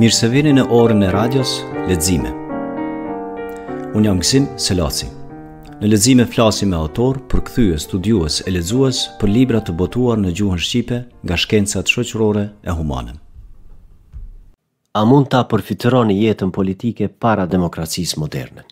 Mirë se vini në orën e radios ledzime. Unë jam Gzim Selaci. Në ledzime flasim me autor, për këthyë studiues e lezues për libra të botuar në gjuhën Shqipe nga shkencat shoqërore e humanën. A mund ta përfitëroni jetën politike para demokracisë moderne?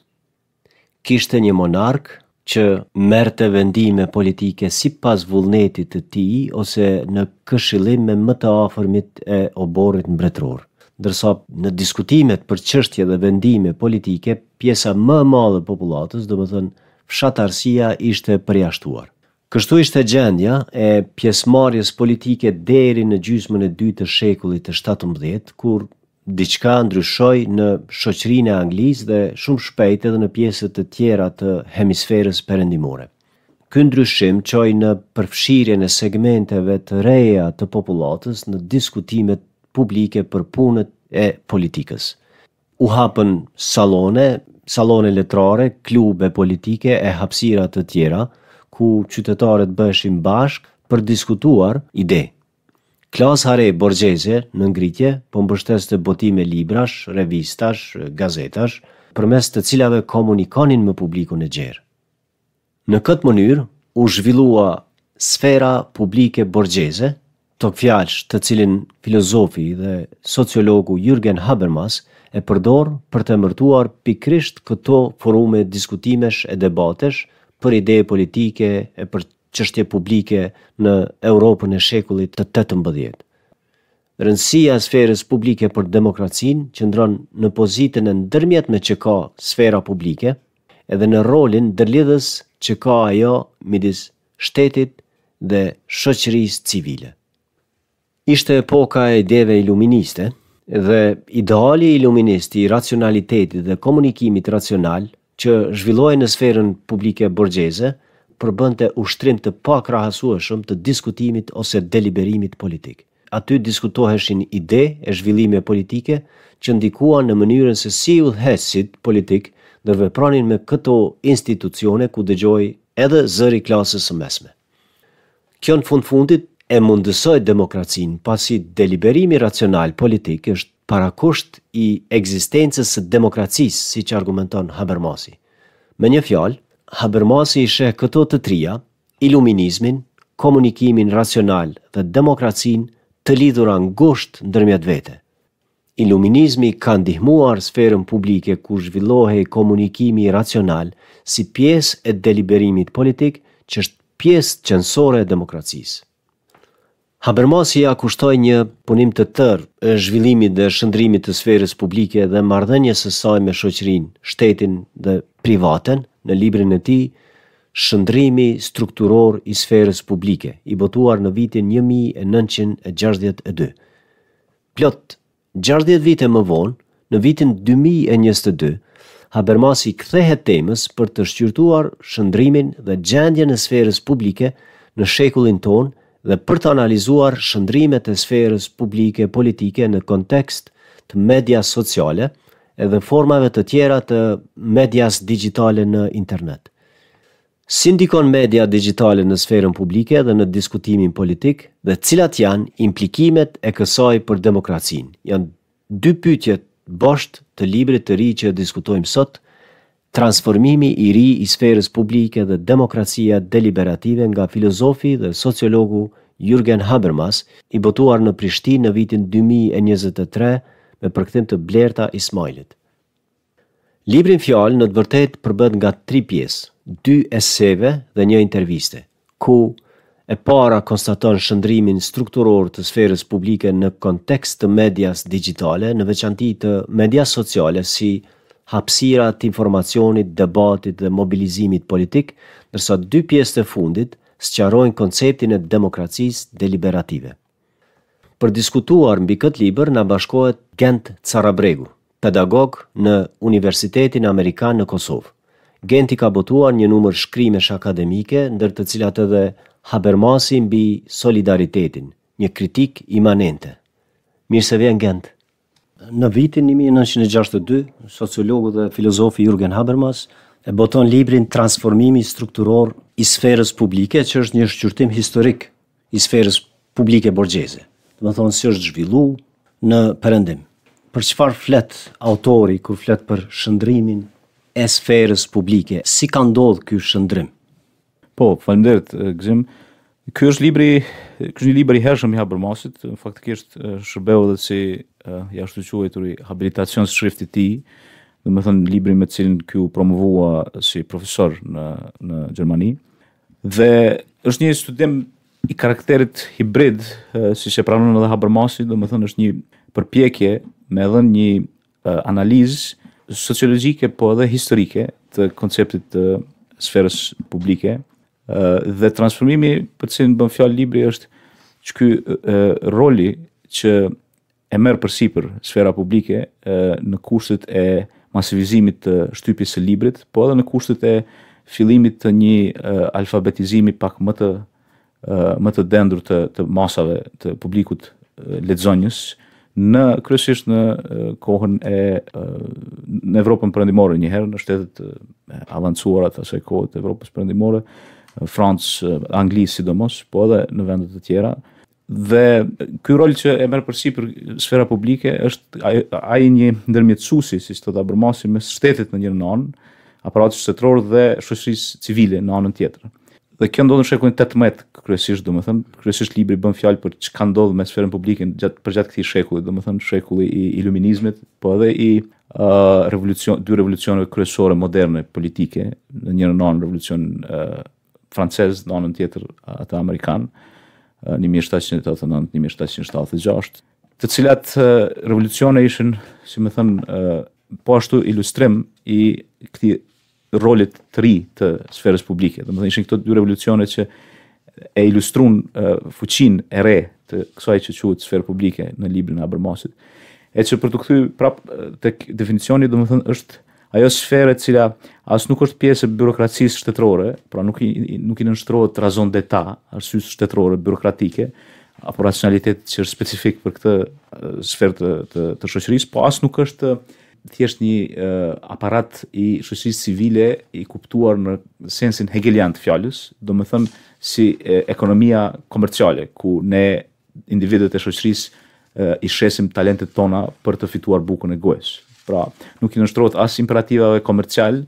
Kishte një monark që merte vendime politike si pas vullnetit të ti ose në këshilim me më të afërmit e oborit mbretror ndërsa në diskutimet për çështje dhe vendime politike pjesa më e madhe e popullatës, domethënë fshatarësia ishte përjashtuar. Kështu ishte gjendja e pjesëmarrjes politike deri në gjysmën e dytë të shekullit të 17, kur diçka ndryshoi në shoqrinë angleze dhe shumë shpejt edhe në pjesë të tjera të hemisferës perëndimore. Ky ndryshim çoi në përfshirjen e segmenteve të reja të popullatës në diskutimet publike për punët e politikës. U hapën salone, salone letrare, klube politike e hapsira të tjera, ku qytetarët bëshin bashk për diskutuar ide. Klas Hare Borgjeze në ngritje po mbështes të botime librash, revistash, gazetash, përmes të cilave komunikonin me publikun e gjerë. Në këtë mënyrë, u zhvillua sfera publike borgjeze, Tok fjalsh të cilin filozofi dhe sociologu Jürgen Habermas e përdor për të mërtuar pikrisht këto forume diskutimesh e debatesh për ide politike e për qështje publike në Europën e shekullit të të të mbëdhjet. Rëndësia sferës publike për demokracin që ndronë në pozitën e ndërmjet me që ka sfera publike edhe në rolin dërlidhës që ka ajo midis shtetit dhe shëqëris civile ishte epoka e ideve iluministe dhe ideali iluministi i racionalitetit dhe komunikimit racional që zhvilloi në sferën publike borgjeze përbënte ushtrim të pakrahasueshëm të diskutimit ose deliberimit politik. Aty diskutoheshin ide e zhvillime politike që ndikuan në mënyrën se si u dhesit politik dhe vepronin me këto institucione ku dëgjoj edhe zëri klasës së mesme. Kjo në fund fundit e mundësoj demokracinë pasi deliberimi racional politik është parakusht i egzistencës së demokracisë, si që argumenton Habermasi. Me një fjalë, Habermasi ishe këto të trija, iluminizmin, komunikimin racional dhe demokracinë të lidhura ngushtë ndërmjet vete. Iluminizmi ka ndihmuar sferën publike ku zhvillohej komunikimi racional si pjesë e deliberimit politik që është pjesë qënësore e demokracisë. Habermas ja kushtoi një punim të tërë e zhvillimit dhe shndrimit të sferës publike dhe marrëdhënies së saj me shoqërinë, shtetin dhe privaten në librin e tij Shndrimi strukturor i sferës publike, i botuar në vitin 1962. Plot 60 vite më vonë, në vitin 2022, Habermas i kthehet temës për të shqyrtuar shndrimin dhe gjendjen e sferës publike në shekullin tonë dhe për të analizuar shëndrimet e sferës publike politike në kontekst të media sociale edhe formave të tjera të medias digitale në internet. Si ndikon media digitale në sferën publike dhe në diskutimin politik dhe cilat janë implikimet e kësaj për demokracinë? Janë dy pyetje bosht të librit të ri që diskutojmë sot, transformimi i ri i sferës publike dhe demokracia deliberative nga filozofi dhe sociologu Jürgen Habermas, i botuar në Prishtinë në vitin 2023 me përkthim të Blerta Ismailit. Librin fjalë në të vërtetë përbëhet nga 3 pjesë, dy eseve dhe një interviste, ku e para konstaton shëndrimin strukturor të sferës publike në kontekst të medias digitale, në veçanti të medias sociale si shëndrimin hapsirat, informacionit, debatit dhe mobilizimit politik, nërsa dy pjesë të fundit së qarojnë konceptin e demokracisë deliberative. Për diskutuar mbi këtë liber në bashkohet Gent Carabregu, pedagog në Universitetin Amerikan në Kosovë. Gent i ka botuar një numër shkrimesh akademike, ndër të cilat edhe habermasi mbi solidaritetin, një kritik imanente. Mirë se vjen në vitin 1962, sociologu dhe filozofi Jürgen Habermas e boton librin Transformimi strukturor i sferës publike, që është një shqyrtim historik i sferës publike borgjeze. Dhe më thonë, si është zhvillu në përëndim. Për qëfar flet autori, kër flet për shëndrimin e sferës publike, si ka ndodhë kjo shëndrim? Po, falimderit, gëzim. Kjo është libri, kjo është një libri hershëm i Habermasit, faktikisht shërbeu dhe si uh, quaj të quajturi habilitacion së shrifti ti, dhe me thënë libri me cilin kjo promovua si profesor në, në Gjermani, dhe është një studim i karakterit hibrid, uh, si që pranon edhe Habermasi, dhe me thënë është një përpjekje me edhe një uh, analizë sociologike, po edhe historike të konceptit të uh, sferës publike, dhe transformimi për cilin bëm libri është që ky uh, roli që e merë për sipër sfera publike e, në kushtet e masivizimit të shtypjes së librit, po edhe në kushtet e fillimit të një e, alfabetizimi pak më të e, më të dendur të të masave të publikut lexonjës në kryesisht në kohën e në Evropën perëndimore një herë në shtetet e avancuara të asaj kohe të Evropës perëndimore, Francë, Angli sidomos, po edhe në vende të tjera, dhe ky rol që e merr përsipër sfera publike është ai një ndërmjetësuesi si të ta bërmosi me shtetet në një anë, aparatin shtetror dhe shoqërisë civile në anën tjetër. Dhe kjo ndodhet në shekullin 18 kryesisht, domethënë, kryesisht libri bën fjalë për çka ndodh me sferën publike gjatë për gjatë këtij shekulli, domethënë shekulli i iluminizmit, po edhe i uh, revolucion dy revolucione kryesore moderne politike, në një anë revolucion uh, francez, në anën tjetër ata amerikan. Uh, 1789-1776, të cilat revolucione ishin, si më thënë, po ashtu ilustrim i këti rolit të ri të sferës publike. Dhe më thënë, ishin këto dy revolucione që e ilustrun fuqin e re të kësaj që quët sferë publike në librin e Abërmasit. E që për të këthy prapë të definicioni, dhe më thënë, është ajo sfere e cila as nuk është pjesë e byrokracisë shtetërore, pra nuk i, nuk i nënshtrohet razon deta arsyes shtetërore byrokratike apo racionalitet që është specifik për këtë sferë të të, të shoqërisë, po as nuk është thjesht një uh, aparat i shoqërisë civile i kuptuar në sensin hegelian të fjalës, do të thonë si e, ekonomia komerciale ku ne individët e shoqërisë uh, i shesim talentet tona për të fituar bukën e gojës. Pra, nuk i nështrot as imperativave komercial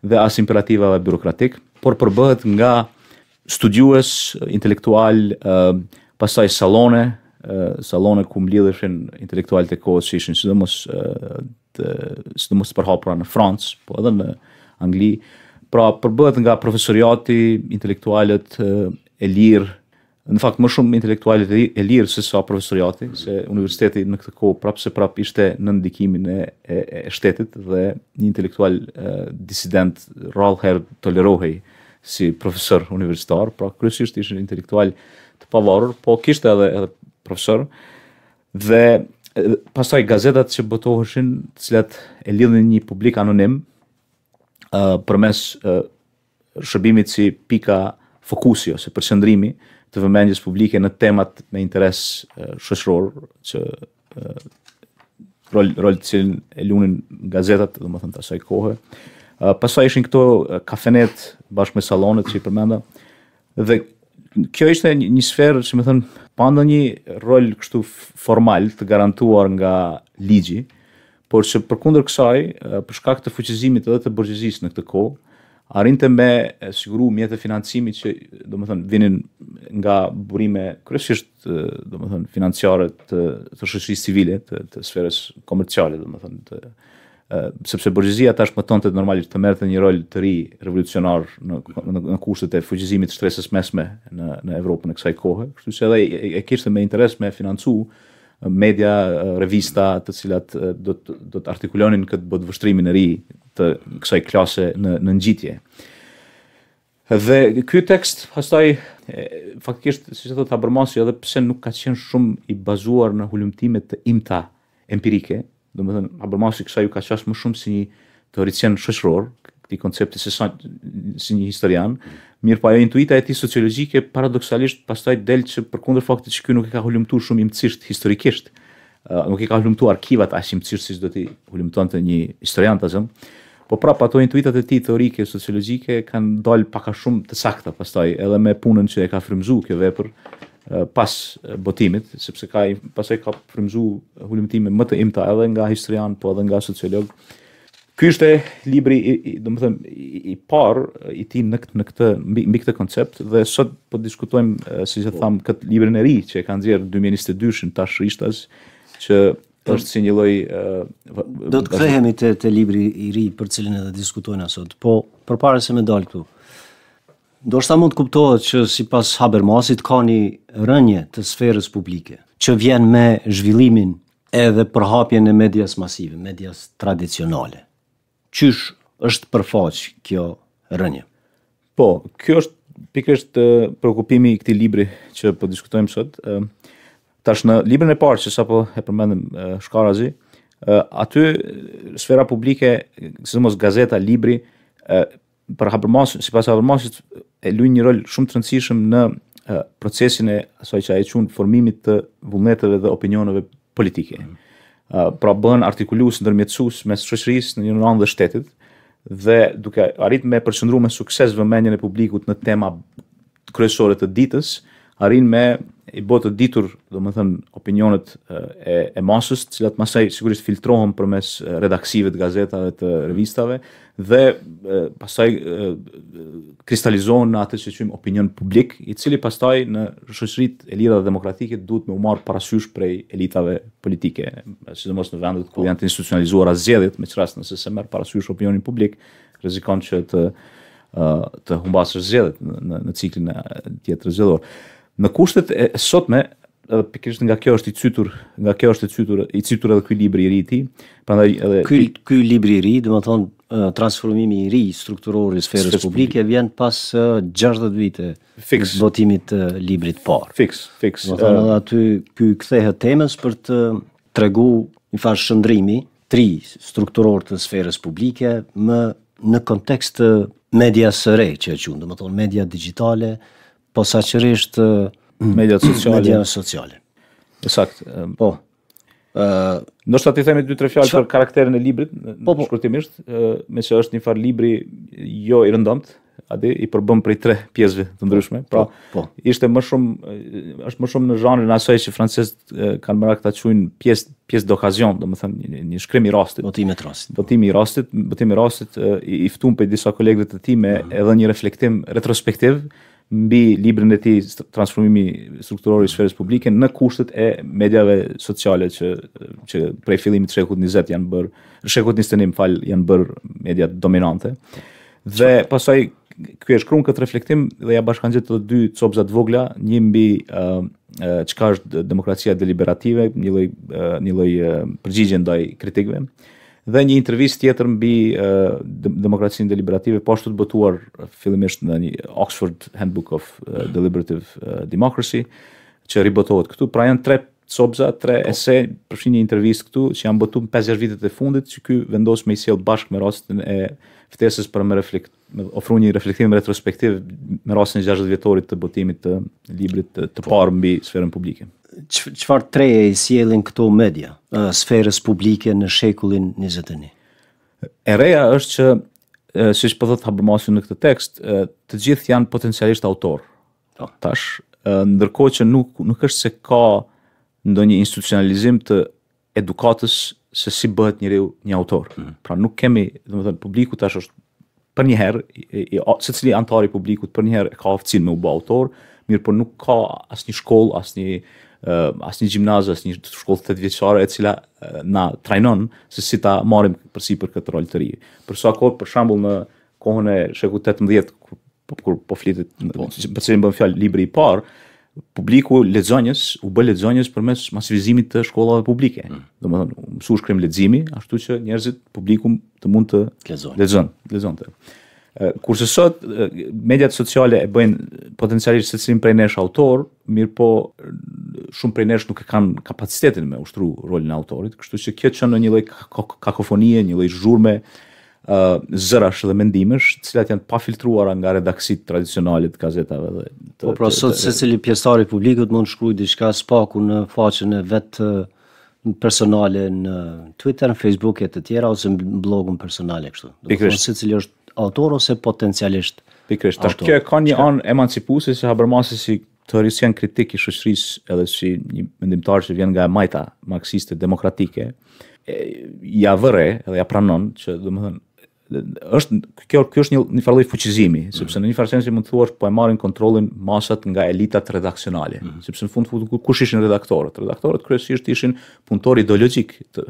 dhe as imperativave byrokratik, por përbëhet nga studiues, intelektual, pasaj salone, salone ku mblidheshin intelektual të kohës që ishin sidomos të sidomos përhapura në Francë, po edhe në Angli. Pra, përbëhet nga profesoriati, intelektualet e lirë, në fakt më shumë intelektualit e lirë se sa profesoriati, se universiteti në këtë kohë prapë se prapë ishte në ndikimin e, e, e shtetit dhe një intelektual e, disident rallëherë tolerohej si profesor universitar, pra kryesisht ishte një intelektual të pavarur, po kishte edhe, edhe profesor, dhe pasaj gazetat që botohëshin, të cilat e lidhën një publik anonim, përmes uh, shërbimit si pika fokusi ose përshëndrimi, të vëmendjes publike në temat me interes shoqëror që rol rol të cilin e lunin gazetat, domethënë të asaj kohe. Pastaj ishin këto kafenet bashkë me sallonet që i përmenda. Dhe kjo ishte një, një sferë që më thënë pa ndonjë një rol kështu formal të garantuar nga ligji, por që për kësaj, për shkak të fuqizimit edhe të bërgjëzis në këtë kohë, arrinte me siguru mjetë e financimit që do më thënë vinin nga burime kërësisht do më thënë financiare të, të shëshri civile të, të sferës komerciale do më thënë të, sepse bërgjëzia tash më tonë të normalisht të merte një rol të ri revolucionar në, në, në kushtet e fuqizimit shtresës mesme në, në Evropën në kësaj kohë, kështu që edhe e, e kishtë me interes me financu media, revista, të cilat do të do të artikulonin këtë botë vështrimin e ri të kësaj klase në në ngjitje. Dhe ky tekst pastaj faktikisht siç e thotë Habermas, edhe pse nuk ka qenë shumë i bazuar në hulumtime të imta empirike, domethënë Habermas i kësaj u ka qasë më shumë si një teoricien shoqëror, këtë koncepti se si një historian, Mirë pa po ajo intuita e ti sociologike, paradoxalisht, pastaj del që për kundër faktit që kjo nuk e ka hullumtu shumë imëcisht historikisht, nuk e ka hullumtu arkivat ashtë imëcisht si që do t'i hullumton të një historian të zëmë, po prapë ato intuitat e ti teorike sociologike kanë dalë paka shumë të sakta, pastaj edhe me punën që e ka frimzu kjo vepër pas botimit, sepse ka, pasaj ka frimzu hullumtime më të imta edhe nga historian, po edhe nga sociolog, Ky është libri i, i të i, i, i parë i tij në në këtë mbi këtë koncept dhe sot po diskutojmë siç e po. tham këtë librin e ri që e ka nxjerr 2022-n tash rishtas që është si një lloj do të kthehemi te te libri i ri për cilin edhe diskutojmë sot. Po përpara se më dal këtu Do shta mund të kuptohet që si pas Habermasit ka një rënje të sferës publike, që vjen me zhvillimin edhe përhapjen e medias masive, medias tradicionale qysh është përfaqë kjo rënje? Po, kjo është pikërisht preokupimi i këtij libri që po diskutojmë sot. Tash në librin e parë që sapo e përmendëm Shkarazi, aty sfera publike, mos gazeta, libri, për Habermas, sipas Habermasit e luajnë një rol shumë të rëndësishëm në procesin e asaj që ai quhet formimit të vullnetëve dhe opinioneve politike. Mm pra bën artikulues ndërmjetësues mes shoqërisë në një nën dhe shtetit dhe duke arrit me përqendruar me sukses vëmendjen e publikut në tema kryesore të ditës, arrin me i bëhet të ditur, do më thënë, opinionet e, e masës, të cilat masaj sigurisht filtrohen për mes redaksive të gazetave të revistave, dhe pastaj pasaj kristalizohen në atë që qëmë opinion publik, i cili pasaj në shoqëritë e lida demokratike duhet me umarë parasysh prej elitave politike, si në vendet ku janë të institucionalizuar azjedit, me qëras nëse se merë parasysh opinionin publik, rrezikon që të të humbasë zgjedhjet në në ciklin e tjetër zgjedhor në kushtet e sotme, edhe pikërisht nga kjo është i cytur, nga kjo është i cytur, i cytur edhe ky libër i ri i tij. Prandaj edhe ky ky libër i ri, domethënë transformimi i ri strukturor i sferës Sfes publike, publike vjen pas 60 vite fix votimit të librit parë. Fix, fix. Domethënë të thonë uh, aty ky kthehet temës për të tregu një farë shëndrimi tri strukturor të sferës publike më në kontekst të medias së re që e quajmë, domethënë media digjitale, po sa qërisht mm. sociale. Media sociale. E sakt, po. Uh, Nështë ati themi 2-3 fjallë për karakterin e librit, po, po. shkurtimisht, me që është një farë libri jo i rëndomt, ade i përbëm për i tre pjesëve të ndryshme. pra, po. po. Ishte më shumë është më shumë në zhanrin asaj që francezët kanë marrë këta çojnë pjesë pjesë dokazion, domethënë një, një shkrim i rastit, botimi i rastit. Po. Botimi i rastit, botimi i rastit i ftuam pe disa kolegëve të tij me uh mm. -huh. edhe një reflektim retrospektiv, mbi librin e tij transformimi strukturor i sferës publike në kushtet e mediave sociale që që prej fillimit të shekullit 20 janë bërë shekullit 21 fal janë bërë media dominante. Dhe pasaj ky është krum këtë reflektim dhe ja bashkangjit të dy copza të vogla, një mbi ë uh, çka uh, është demokracia deliberative, një lloj uh, një lloj uh, përgjigje ndaj kritikëve dhe një intervist tjetër mbi uh, demokracinë deliberative, po ashtu të botuar fillimisht në një Oxford Handbook of uh, Deliberative uh, Democracy, që ribotohet këtu, pra janë tre copza, tre oh. ese, përfshin një intervist këtu, që janë botu në 50 vitet e fundit, që ky vendos me i sjell bashkë me rastin e ftesës për me reflekt me ofru një reflektim retrospektiv me rastin e 60 vjetorit të botimit të librit të, të po. parë mbi sferën publike. Çfarë Qf treje i sjellin këto media sferës publike në shekullin 21? E reja është që si siç po thot Habermasi në këtë tekst, të gjithë janë potencialisht autor. Oh. Tash, ndërkohë që nuk nuk është se ka ndonjë institucionalizim të edukatës se si bëhet një riu, një autor. Mm. Pra nuk kemi, dhe më thënë, publiku tash është për një herë, se cili antari i publikut për një herë ka aftësin me u bë autor, mirë për nuk ka asë një shkollë, asë një uh, një gjimnazë, asë një shkollë të të vjeqare, e cila na trajnon se si ta marim përsi për këtë rol të ri. Përso akor, kohë, për shambull, në kohën e sheku 18, kur, po flitit, përsi po. për cilin bëm fjallë libri i parë, publiku lexonjës, u bë lexonjës përmes masivizimit të shkollave publike. Mm. Domethënë, mësu shkrim leximi, ashtu që njerëzit publiku të mund të lexojnë. Lexon, lexonte. Kurse sot mediat sociale e bëjnë potencialisht secilin prej nesh autor, mirë po shumë prej nesh nuk e kanë kapacitetin me ushtru rolin e autorit, kështu që kjo çon në një lloj kakofonie, një lloj zhurme uh, zërash dhe mendimesh, të cilat janë pa filtruara nga redaksit tradicionalit të gazetave dhe të Po pra sot secili cili pjesëtar i publikut mund të shkruaj diçka spaku në faqen e vet personale në Twitter, Facebook e të tjera ose në blogun personal e kështu. Do të cili është autor ose potencialisht. Pikërisht, tash kjo ka një anë emancipuese se Habermas si teorisian kritik i shoqërisë edhe si një mendimtar që vjen nga e majta marksiste demokratike, ja vëre, ja pranon që domethënë është kjo është një një farë fuqizimi, mhm. sepse në një farë sensi mund të thuash po e marrin kontrollin masat nga elitat redaksionale, mm. sepse në fund kush ishin redaktorët? Redaktorët kryesisht ishin punëtorë ideologjik të,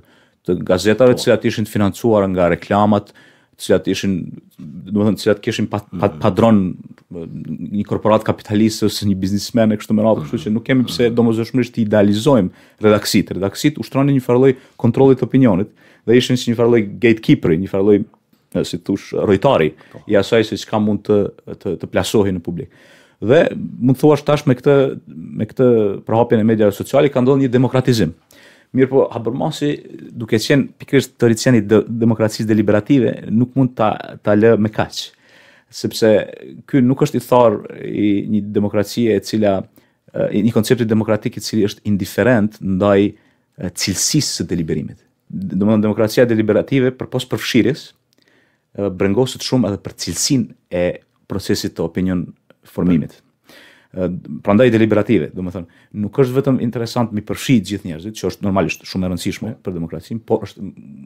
të gazetave, të po. cilat ishin financuar nga reklamat, të cilat ishin, do të thënë, të cilat kishin pa, pa, mhm. padron një korporat kapitaliste ose një biznesmen e më radhë, kështu mhm. që nuk kemi pse domosdoshmërisht të idealizojmë redaksit. Redaksit ushtronin një farë lloj kontrolli të opinionit dhe ishin si një farë lloj gatekeeper, një farë lloj si thosh, rojtari po. i asaj se çka mund të të, të plasohej në publik. Dhe mund të thuash tash me këtë me këtë përhapjen e mediave sociale ka ndodhur një demokratizim. Mirpo Habermasi duke qenë pikërisht teorician i demokracisë deliberative nuk mund ta ta lë me kaqë, Sepse ky nuk është i thar i një demokracie e cila i një koncepti demokratik i cili është indiferent ndaj cilësisë së deliberimit. Domthonë demokracia deliberative përpos përfshirjes, edhe brengosit shumë edhe për cilësin e procesit të opinion formimit. Prandaj deliberative, domethënë, thënë, nuk është vetëm interesant mi përfshit gjithë njerëzit, që është normalisht shumë e rëndësishme për demokracinë, por është,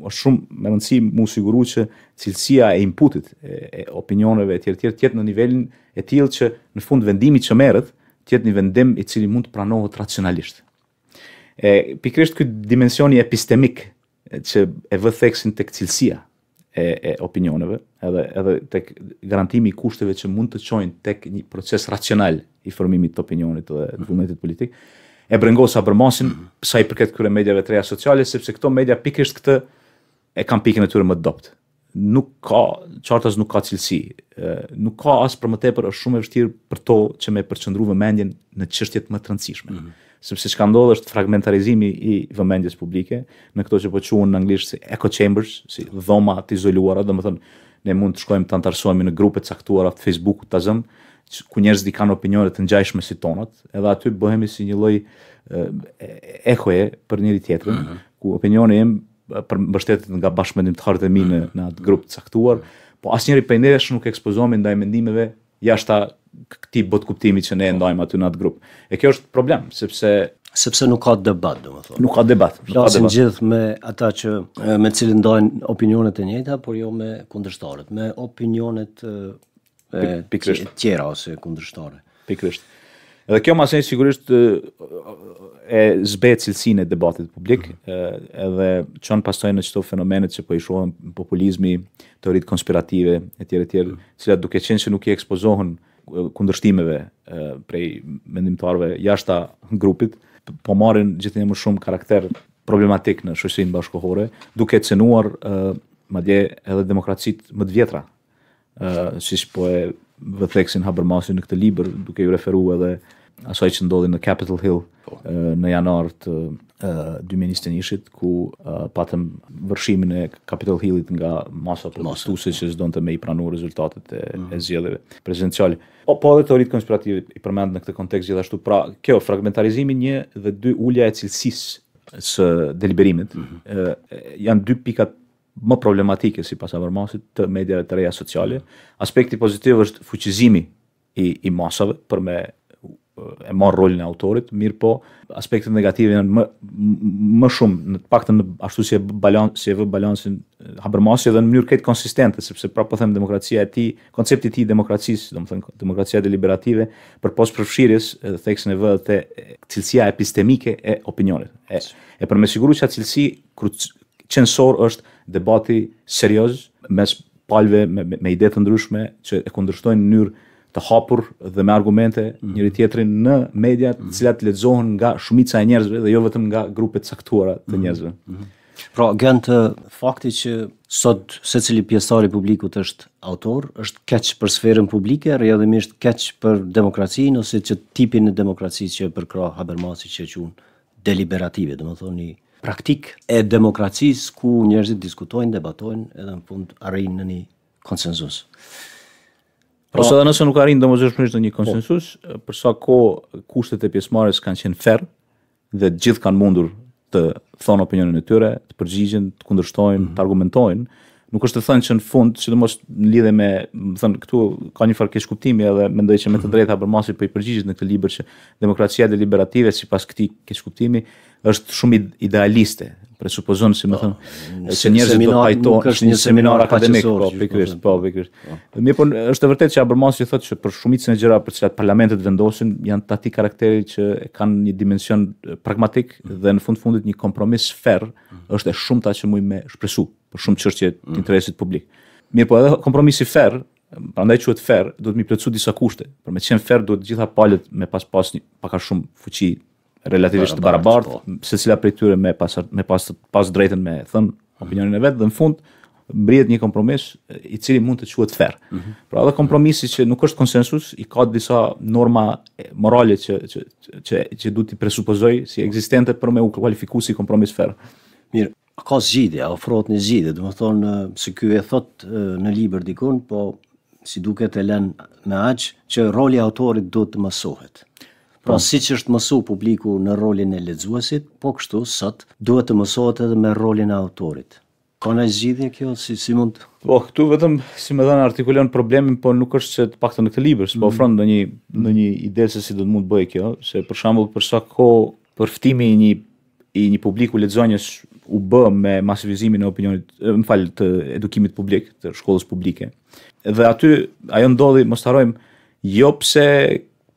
është shumë e rëndësi mu siguru që cilësia e inputit, e, e opinioneve e tjerë tjerë, tjetë në nivelin e tjilë që në fund vendimi që merët, tjetë një vendim i cili mund të pranohet racionalisht. E, pikrisht këtë dimensioni epistemik që e vë theksin tek cilësia, e e opinioneve, edhe edhe tek garantimi i kushteve që mund të çojnë tek një proces racional i formimit të opinionit dhe të vullnetit mhm. politik. E brengosa për mhm. sa i përket këtyre mediave të reja sociale, sepse këto media pikërisht këtë e kanë pikën e tyre më dopt. Nuk ka çartas nuk ka cilësi, nuk ka as për më tepër është shumë e vështirë për to që më përqendruam mendjen në çështjet më të rëndësishme. Mm -hmm sepse çka ndodh është fragmentarizimi i vëmendjes publike me këto që po quhen në anglisht si echo chambers, si dhoma të izoluara, domethënë ne mund të shkojmë të antarsohemi në grupe të caktuara të Facebookut të azëm, ku njerëz di kanë opinione të ngjashme si tonat, edhe aty bëhemi si një lloj echo për njëri tjetrin, mhm. ku opinioni im për mbështetet nga bashkëmendim të e mi në në atë grup të caktuar, po asnjëri prej nesh nuk ekspozohemi ndaj mendimeve jashtë këti bot kuptimi që ne ndajmë aty në atë grup. E kjo është problem, sepse sepse nuk ka debat, domethënë. Nuk ka debat. Flasim gjithë me ata që me të cilin ndajnë opinionet e njëjta, por jo me kundërshtarët, me opinionet e të tjera ose kundërshtare. Pikërisht. Edhe kjo më sigurisht e zbet cilësinë e debatit publik, mm -hmm. edhe çon pasojë në çdo fenomenet që po i shohim populizmi, teoritë konspirative etj etj, mm -hmm. cilat duke qenë se nuk i ekspozohen kundërshtimeve prej mendimtarëve jashta grupit, po marrin gjithnjë më shumë karakter problematik në shoqërinë bashkohore, duke cenuar madje edhe demokracitë më të vjetra. Ëh, siç po e vë theksin Habermasin në këtë libër, duke ju referuar edhe asaj që ndodhi në Capitol Hill po. në janar të uh, 2021 ku patëm vërshimin e Capitol Hillit nga masa protestuese po. që s'don të më i pranu rezultatet e, mm -hmm. e zgjedhjeve prezidenciale. O po edhe teoritë konspirative i përmendë në këtë kontekst gjithashtu pra kjo fragmentarizimi një dhe dy ulja e cilësisë së deliberimit mm -hmm. janë dy pika më problematike si pas avërmasit të medjave të reja sociale. Mm. Aspekti pozitiv është fuqizimi i, i masave për me e marr rolin e autorit, mirë po aspektet negative janë më më shumë në të paktën në ashtu si e balon si e vë balancën Habermasi edhe në mënyrë këtë konsistente, sepse pra po them demokracia e tij, koncepti i tij demokracisë, domethënë demokracia deliberative, përpos përfshirjes edhe theksën e vë te cilësia epistemike e opinionit. E, e për me siguru që atë cilësi qenësor është debati serios mes palve me, me, me ide të ndryshme që e kundërshtojnë në mënyrë të hapur dhe me argumente mm. njëri tjetrin në media të mm. cilat lexohen nga shumica e njerëzve dhe jo vetëm nga grupe të caktuara të mhm. njerëzve. Mm. Pra, gjën të fakti që sot secili pjesëtar i publikut është autor, është keq për sferën publike, rrjedhimisht keq për demokracinë ose që tipin e demokracisë që përkrah Habermasi që quhen deliberative, domethënë një praktik e demokracisë ku njerëzit diskutojnë, debatojnë edhe në fund arrin në një konsensus. Pra, po, po. Ose edhe nëse nuk arrin domosdoshmërisht në një po. konsensus, po, për sa kohë kushtet e pjesëmarrjes kanë qenë ferr dhe të gjithë kanë mundur të thonë opinionin e tyre, të përgjigjen, të kundërshtojnë, mm -hmm. të argumentojnë, nuk është të thënë që në fund, sidomos në lidhje me, më thënë, këtu ka një farkesh kuptimi edhe mendoj që me të mhm. drejta për masit për i përgjigjit në këtë liber që demokracia deliberative si pas këti kesh kuptimi është shumë idealiste, presupozon si më po, thon se njerëzit do pajto nuk është një seminar akademik po, po pikërisht po, po pikërisht më po është vërtet që Abramos i thotë që për shumicën e gjëra për të cilat parlamentet vendosin janë tati karakteri që kanë një dimension pragmatik mm. dhe në fund fundit një kompromis ferr mm. është e shumta që mund me shpresu për shumë çështje të mm. interesit publik mirë po edhe kompromisi ferr prandaj çuhet ferr duhet më plotësu disa kushte për me të qenë ferr duhet gjitha palët me pas pas një pak a shumë fuqi relativisht të barabartë, barabart, po. se cila prej tyre me pas me pas pas drejtën me thën opinionin e vet dhe në fund mbrihet një kompromis i cili mund të quhet fair. Mm -hmm. Pra edhe kompromisi që nuk është konsensus i ka disa norma morale që që që që, që duhet të presupozoj si ekzistente për me u kualifikuar si kompromis fair. Mirë, ka zgjidhje, ofrohet një zgjidhje, do të thonë se ky e thot në libër dikun, po si duket e lën me aq që roli i autorit duhet të mësohet. Pra, si që është mësu publiku në rolin e ledzuesit, po kështu, sot, duhet të mësohet edhe me rolin e autorit. Ka në gjithje kjo, si, si mund Po, këtu vetëm, si me dhe në artikulion problemin, po nuk është që të pak të në këtë liber, se po mm. ofronë në një, në një ide se si do të mund të bëjë kjo, se për shambull, për sa ko përftimi i një, i një publiku ledzonjës u bë me masivizimin e opinionit, më falë, të edukimit publik, të shkollës publike. Dhe aty, ajo ndodhi, mos të jo pse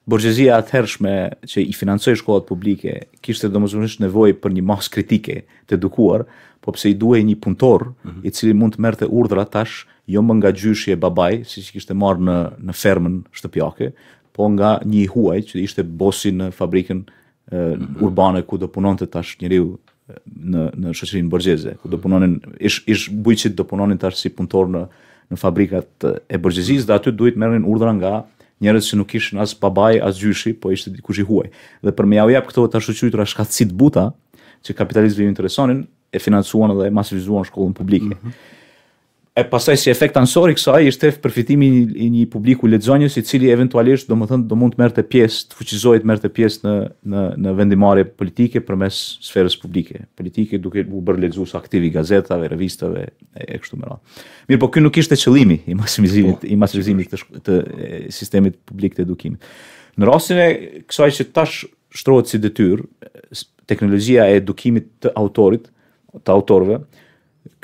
Borgjezia atëhershme që i financoj shkollat publike kishte domosdoshmërisht nevojë për një masë kritike të edukuar, po pse i duhej një punëtor mm -hmm. i cili mund të merrte urdhra tash jo më nga gjyshi e babai, siç kishte marrë në në fermën shtëpiake, po nga një huaj që ishte bosi në fabrikën e, mm -hmm. urbane ku do punonte tash njeriu në në shoqërinë borgjeze, ku do punonin ish ish bujqit do punonin tash si punëtor në në fabrikat e borgjezisë, dhe aty duhet merrnin urdhra nga njerëz që nuk kishin as babai, as gjyshi, po ishte dikush i huaj. Dhe për me ja u jap këto të shoqëtuara shkatësit buta, që kapitalizmi i interesonin, e financuan dhe e masivizuan shkollën publike. Mm -hmm e pasaj si efekt ansori kësaj ishte përfitimi i një publiku ledzonjës i cili eventualisht do do mund të merte pjesë, të fuqizojt merte pjesë në, në, në vendimare politike për mes sferës publike. Politike duke u bërë ledzus aktivi gazetave, revistave, e, e kështu mëra. Mirë, po kënë nuk ishte qëlimi i masimizimit, po, i masimizimit të, të sistemit publik të edukimit. Në rrasin e kësaj që tash shtrojt si dëtyr, teknologjia e edukimit të autorit, të autorve,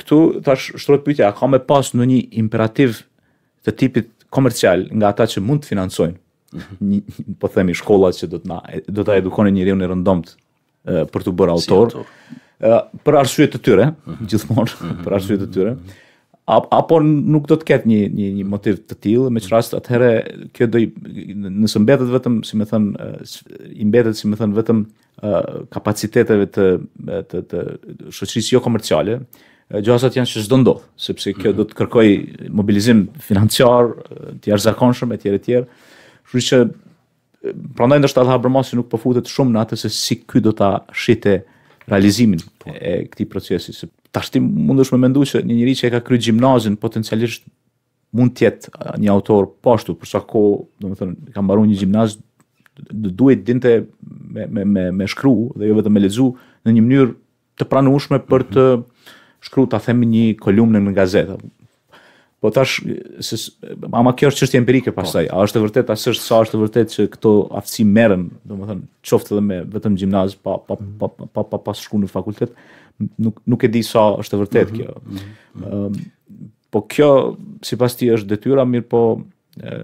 këtu tash shtrohet pyetja, a ka më pas në një imperativ të tipit komercial nga ata që mund të financojnë? Mhm. Një, po themi shkollat që do të na do ta edukonin njeriu në rëndomt për të bërë autor. Si autor. E, për arsye të tyre, mhm. gjithmonë mhm. për arsye të tyre. A, apo nuk do të ketë një, një, një motiv të tilë, me që rast atëhere, kjo do i, nësë mbetet vetëm, si me thënë, i mbetet, si me thënë, vetëm kapaciteteve të, të, të, jo komerciale, gjasat janë që zdo ndodh, sepse kjo mm -hmm. do të kërkoj mobilizim financiar të jashtëzakonshëm etj etj. Kështu që prandaj ndoshta Alha Bramasi nuk po futet shumë në atë se si ky do ta shite realizimin e këtij procesi. Se tashti mund të me mendu që një njëri që e ka kry gjimnazin potencialisht mund tjetë një autor pashtu, po përsa ko, do më thënë, kam baru një gjimnaz, dhe duhet dinte me, me, me, me shkru dhe jo vetë me lezu në një mënyrë të pranushme për të mm -hmm shkru ta them një kolumnë në gazetë. Po tash se ama kjo është çështje empirike pastaj, po. a është e vërtetë as është sa është e vërtetë që këto aftësi merren, domethënë, qoftë edhe me vetëm gjimnaz pa pa mhm. pa pa pa shkruan në fakultet, nuk nuk e di sa është e vërtetë mhm. kjo. Mhm. Ëm po kjo sipas ti është detyra, mirë po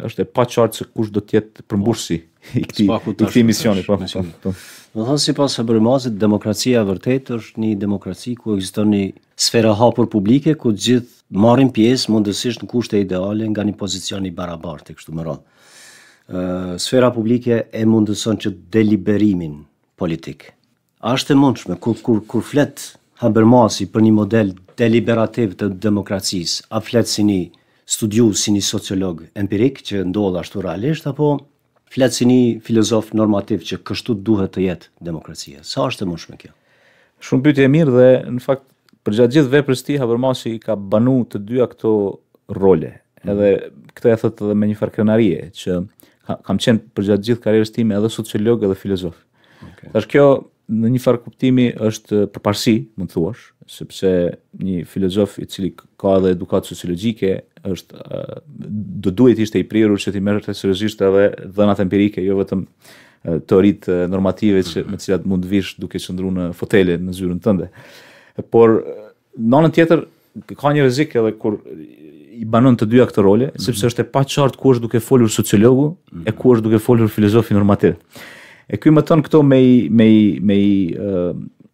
është e pa qartë se kush do të jetë përmbushësi po i këti, i këti misioni. Po, po, po. thonë si pas Habermasit, demokracia vërtet është një demokraci ku egziston një sfera hapur publike, ku gjithë marim pjesë mundësisht në kushte ideale nga një pozicion i barabartë, kështu më rronë. sfera publike e mundëson që deliberimin politik. Ashtë e mundshme, kur, kur, kur fletë Habermasi për një model deliberativ të demokracisë, a fletë si një studiu, si një sociolog empirik, që ndodhë ashtu realisht, apo flet si një filozof normativ që kështu duhet të jetë demokracia. Sa është e mundshme kjo? Shumë pyetje e mirë dhe në fakt për gjatë gjithë veprës ti Habermasi ka banu të dyja këto role. Mhm. Edhe këtë e thot edhe me një farë që ka, kam qenë për gjatë gjithë karrierës time edhe sociolog edhe filozof. Okay. Tash kjo në një farë kuptimi është përparësi, mund të thuash, sepse një filozof i cili ka edhe edukatë sociologjike është do duhet të ishte i prirur që ti merrte seriozisht edhe dhënat empirike, jo vetëm teoritë normative që me të cilat mund të vish duke qëndruar në fotele në zyrën tënde. Por në anën tjetër ka një rrezik edhe kur i banon të dyja këto role, mm -hmm. sepse është e pa qartë ku është duke folur sociologu mm -hmm. e ku është duke folur filozofi normativ. E ky më thon këto me i, me i, me i,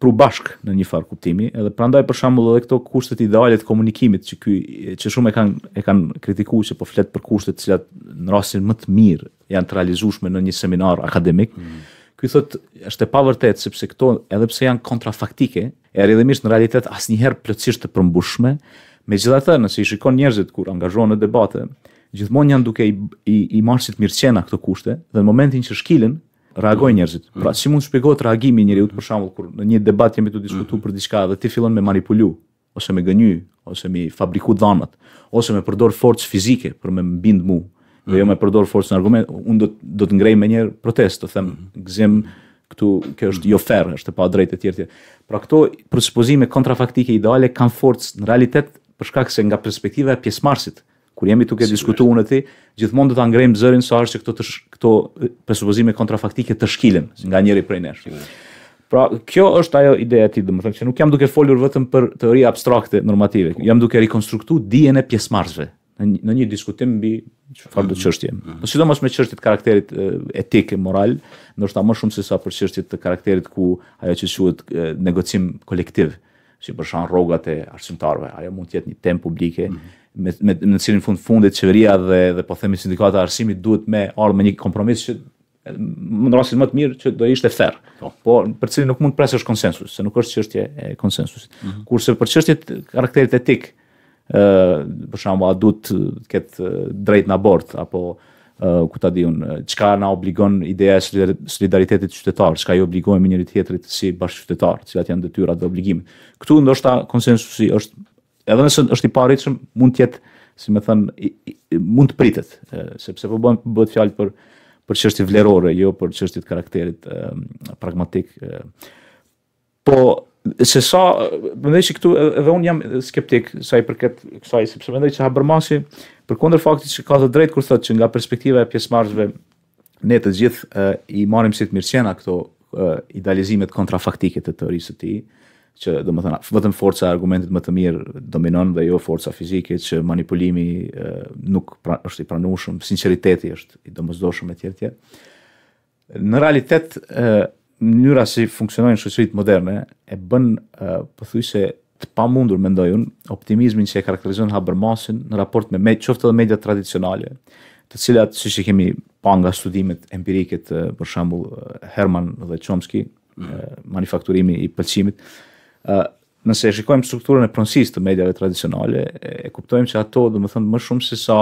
pru bashk në një farë kuptimi, edhe prandaj për shembull edhe këto kushtet ideale të komunikimit që ky që shumë e kanë e kanë kritikuar se po flet për kushte të cilat në rastin më të mirë janë të realizueshme në një seminar akademik. Mm Ky thotë është e pavërtetë sepse këto edhe pse janë kontrafaktike, e rrëdhëmish në realitet asnjëherë plotësisht të përmbushme. Megjithatë, nëse i shikon njerëzit kur angazhohen në debate, gjithmonë janë duke i i, i marrësit këto kushte dhe në momentin që shkilen, Reagoj njerëzit. Pra, mm. si mund shpjegohet reagimi i njeriu për shembull kur në një debat jemi të diskutuar mm-hmm. për diçka dhe ti fillon me manipulu ose me gënjy, ose me fabriku dhënat, ose me përdor forcë fizike për me mbind mu, dhe jo mm-hmm. me përdor forcë në argument, unë do, do të ngrej me njerë protest, të them, mm-hmm. gëzim këtu, kjo është jo fair, është pa drejt e tjertje. Pra këto përsupozime kontrafaktike ideale kanë forcë në realitet shkak se nga perspektiva e pjesmarsit, mm kur jemi duke diskutuar ne ti, gjithmonë do ta ngrem zërin sa që këto të këto presupozime kontrafaktike të shkilen nga njëri prej nesh. Pra, kjo është ajo ideja e tij, domethënë që nuk jam duke folur vetëm për teori abstrakte normative, po. jam duke rikonstruktu dijen e pjesëmarrësve në një, në një diskutim mbi çfarë do mhm. çështje. Mm -hmm. Po sidomos me çështjet e karakterit etik e moral, ndoshta më shumë se sa për çështjet e karakterit ku ajo që quhet negocim kolektiv, që për shkak rrogat e arsimtarëve, ajo mund të jetë një temë publike. Mm -hmm me me në cilin fund fundit qeveria dhe dhe po themi sindikata arsimit duhet me ardhë me një kompromis që më në rrasin më të mirë që do ishte ferë. Po. po, për cilin nuk mund të është konsensus, se nuk është qështje e konsensusit. Mm -hmm. Kurse për qështje karakterit etik, uh, për shumë, a duhet të drejt në abort, apo uh, ku ta di unë, na obligon ideja e solidaritetit qytetar, çka i obligojmë njëri tjetrit si bashkë cilat janë detyrat dhe obligim. Këtu ndoshta konsensusi është edhe nëse është i paritshëm mund të jetë si më thën mund të pritet sepse po bëhet bëhet fjalë për për çështje vlerore jo për çështje të karakterit e, pragmatik e, po se sa mendoj se këtu edhe un jam skeptik sa i përket kësaj sepse mendoj se Habermasi përkundër faktit se ka të drejtë kur thotë që nga perspektiva e pjesëmarrësve ne të gjithë i marrim si të mirëqena këto idealizimet kontrafaktike të teorisë të tij që do të thonë vetëm forca e argumentit më të mirë dominon dhe jo forca fizike që manipulimi e, nuk pra, është i pranueshëm, sinqeriteti është i domosdoshëm e tjerë e Në realitet ë mënyra si funksionojnë shoqëritë moderne e bën pothuajse të pamundur mendoj un optimizmin që e karakterizon Habermasin në raport me media çoftë dhe media tradicionale, të cilat siç e kemi pa nga studimet empirike të për shembull Herman dhe Chomsky, mm. manufakturimi i pëlqimit, nëse e shikojmë strukturën e pronësisë të mediave tradicionale, e kuptojmë që ato, dhe më thëndë, më shumë se sa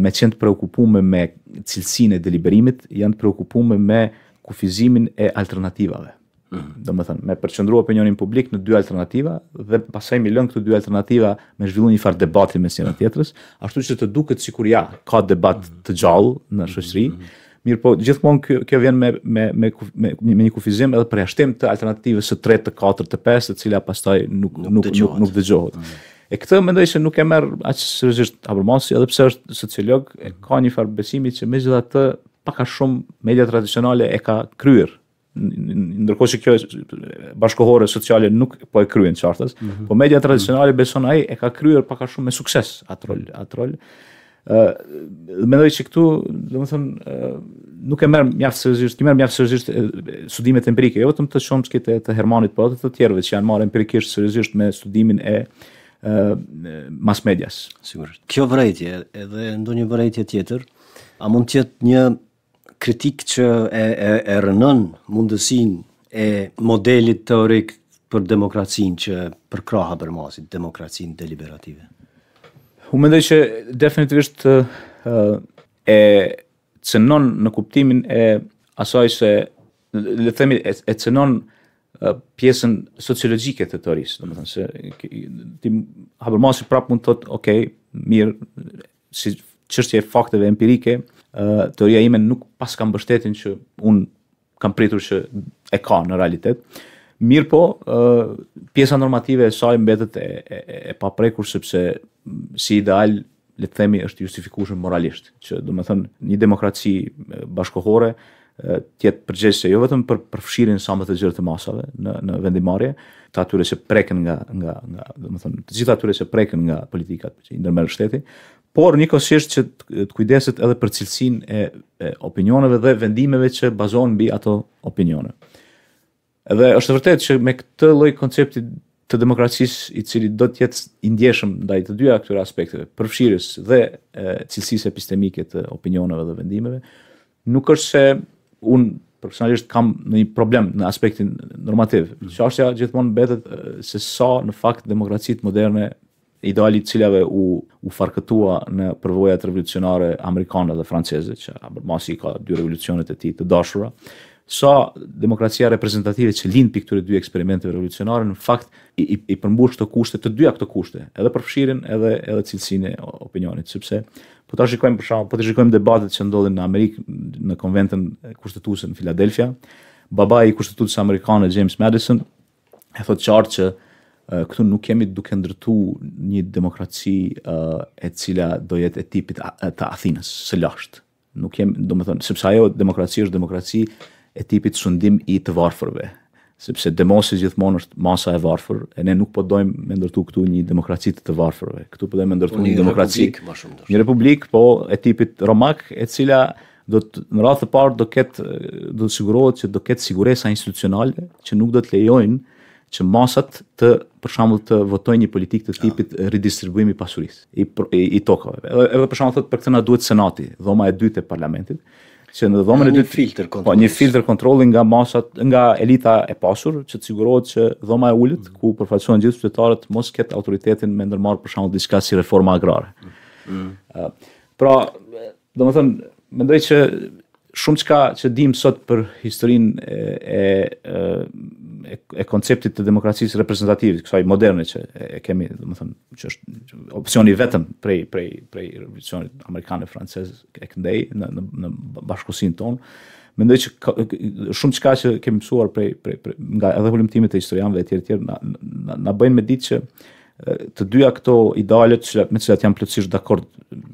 me qenë të preokupume me cilësin e deliberimit, janë të preokupume me kufizimin e alternativave. Mhm. Dhe më thënë, me përqëndru opinionin publik në dy alternativa, dhe pasaj mi lënë këtë dy alternativa me zhvillu një farë debati me sinën tjetërës, ashtu që të duket si kur ja, ka debat mhm. të gjallë në shësri, mm Mirë po, gjithmonë kjo, kjo vjen me, me, me, me, me një kufizim edhe për të alternativës së tretë, të katër, të 5, të cila pastaj nuk, nuk, nuk, nuk dëgjohet. Mm. E këtë mendoj se nuk e merë aqë sërëzisht abërmonsi, edhe pse është sociolog, e mm. ka një farë besimi që me gjitha të paka shumë media tradicionale e ka kryer ndërkohë që kjo bashkohore sociale nuk po e kryen qartës, mm -hmm. po media tradicionale beson aji e ka kryer paka shumë me sukses atë atrol ë mendoj se këtu domethën ë nuk e merr mjaft seriozisht, kemer mjaft seriozisht studimet empirike, jo vetëm të shohim çka të të Hermanit po të të tjerëve që janë marrë empirikisht seriozisht me studimin e ë mass medias. Sigurisht. Kjo vërejtje edhe ndonjë vërejtje tjetër, a mund të jetë një kritik që e e, e rënon mundësinë e modelit teorik për demokracinë që përkrahet për masit, demokracinë deliberative. U mendoj që definitivisht uh, e cënon në kuptimin e asaj se le të themi e, cënon uh, pjesën sociologjike të teorisë, domethënë se ti Habermas prapë mund të thotë, ok, mirë, si çështje e fakteve empirike, uh, teoria ime nuk pas ka mbështetjen që un kam pritur që e ka në realitet. Mirë po, pjesa normative e saj mbetet e, e, e paprekur sepse si ideal le të themi është justifikuar moralisht, që do të thonë një demokraci bashkohore të jetë jo vetëm për përfshirjen sa më të gjerë të masave në në vendimarrje, të atyre që preken nga nga nga do të thonë të gjitha atyre që preken nga politika që ndërmerr shteti, por njëkohësisht që të kujdeset edhe për cilësinë e, e opinioneve dhe vendimeve që bazohen mbi ato opinione. Edhe është vërtet që me këtë lloj koncepti të demokracisë i cili do të jetë i ndjeshëm ndaj të dyja këtyre aspekteve, përfshirës dhe cilësisë epistemike të opinioneve dhe vendimeve, nuk është se un personalisht kam një problem në aspektin normativ. Mm. Shoqësia gjithmonë mbetet se sa në fakt demokracitë moderne ideali cilave u u farkëtuar në përvojat revolucionare amerikane dhe franceze që masi ka dy revolucione të tij të dashura sa demokracia reprezentative që lind pikë këtyre dy eksperimenteve revolucionare në fakt i, i, i përmbush këto kushte të dyja këto kushte, edhe përfshirjen edhe edhe cilësinë e opinionit, sepse po shikojmë për shkak, po të shikojmë debatet që ndodhin në Amerikë në konventën kushtetuese në Philadelphia. Babai i kushtetutës amerikane James Madison e thotë qartë që këtu nuk kemi duke ndërtu një demokraci e cila do jetë e tipit të Athinës, së lashtë. Nuk kemi, do më sepse ajo demokraci është demokraci e tipit sundim i të varfërve. Sepse demosi gjithmonë është masa e varfër, e ne nuk po dojmë me ndërtu këtu një demokraci të varfërve. Këtu po dojmë me ndërtu po, një, një Një republik, po e tipit romak, e cila do të në rrath të parë do ketë, do të sigurohet që do ketë siguresa institucionale, që nuk do të lejojnë që masat të për shkakun të votojnë një politikë të tipit ja. redistribuimi pasurisë i, i i tokave. Edhe për thotë për këtë na duhet senati, dhoma e dytë e parlamentit, që në dhomën e dytë filtr kontroll. Po një filtr kontrolli nga masat nga elita e pasur që të sigurohet që dhoma e ulët mhm. ku përfaqësohen gjithë qytetarët mos ketë autoritetin me ndërmarrje për shkak të diçka si reforma agrare. Ëh. Mm. Uh, pra, domethënë, mendoj që shumë çka që dim sot për historinë e e, e e konceptit të demokracisë reprezentative, kësaj moderne që e kemi, domethënë, që është opsioni vetëm prej prej prej revolucionit amerikan e francez e këndej në në, në bashkësinë tonë. Mendoj që shumë çka që kemi mësuar prej prej, nga edhe hulumtimet e historianëve etj etj na na, na bëjnë me ditë që të dyja këto idealet që me të cilat jam plotësisht dakord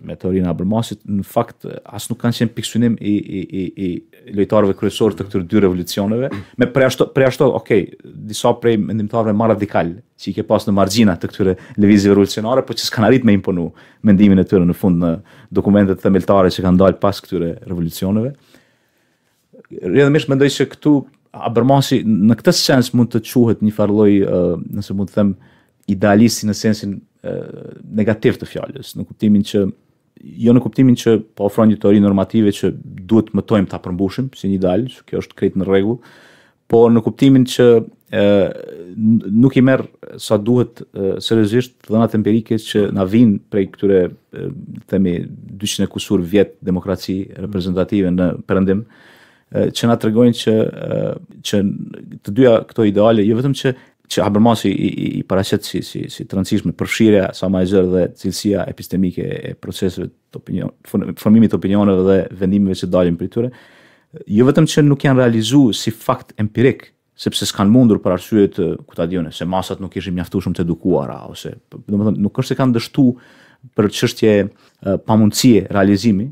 me teorinë e Abramasit, në fakt as nuk kanë qenë pikësinim i i i i lojtarëve kryesorë të këtyre dy revolucioneve, me përjashto përjashto, okay, disa prej mendimtarëve më radikal, që i ke pas në margjina të këtyre lëvizjeve revolucionare, por që s'kan arritë me imponu mendimin e tyre në fund në dokumentet themeltare që kanë dalë pas këtyre revolucioneve. Rëndë mendoj se këtu Abramasi në këtë sens mund të quhet një farë lloj, nëse mund të them, idealisti në sensin e, negativ të fjalës, në kuptimin që jo në kuptimin që po ofron një teori normative që duhet të tojmë ta përmbushim si një ideal, që kjo është krejt në rregull, por në kuptimin që ë nuk i merr sa duhet seriozisht dhënat empirike që na vijnë prej këtyre themi 200 e kusur vjet demokraci reprezentative në perëndim që na tregojnë që që të dyja këto ideale jo vetëm që që Habermas i, i, i si si si transizmi përfshirja sa më e dhe cilësia epistemike e proceseve të opinionë, formimit të opinioneve dhe vendimeve që dalin prej tyre jo vetëm që nuk janë realizuar si fakt empirik sepse s'kan mundur për arsye të ku dione se masat nuk ishin shumë të edukuara ose domethënë nuk është se kanë dështu për çështje pamundësie realizimi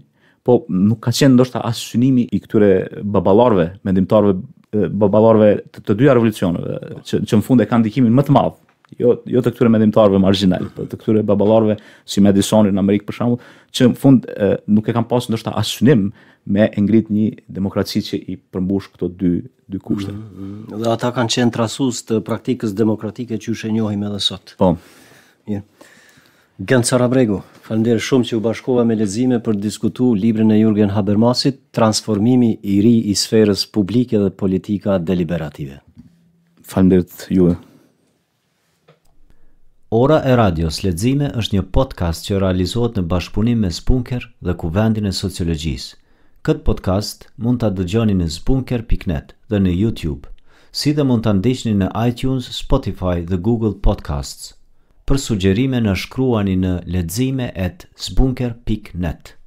po nuk ka qenë ndoshta as synimi i këtyre baballarëve mendimtarëve babalorëve të, të dyja revolucioneve që që në fund e kanë ndikimin më të madh jo jo të këtyre mendimtarëve marginal, por të këtyre babalorëve si Madisonin në Amerikë për shemb, që në fund e, nuk e kanë pasur ndoshta synim me ngrit një demokraci që i përmbush këto dy dy kushte. Mm -hmm. Dhe ata kanë qenë trasus të praktikës demokratike që ju shënojmë edhe sot. Po. Mirë. Yeah. Gëndë Bregu, falenderë shumë që u bashkova me lezime për diskutu librin e Jurgen Habermasit, transformimi i ri i sferës publike dhe politika deliberative. Falenderët juve. Ora e radios Lezime është një podcast që realizohet në bashkëpunim me Spunker dhe Kuvendin e Sociologjisë. Këtë podcast mund të dëgjoni në spunker.net dhe në YouTube, si dhe mund të ndishtë në iTunes, Spotify dhe Google Podcasts për sugjerime në shkruani në ledzime at sbunker.net.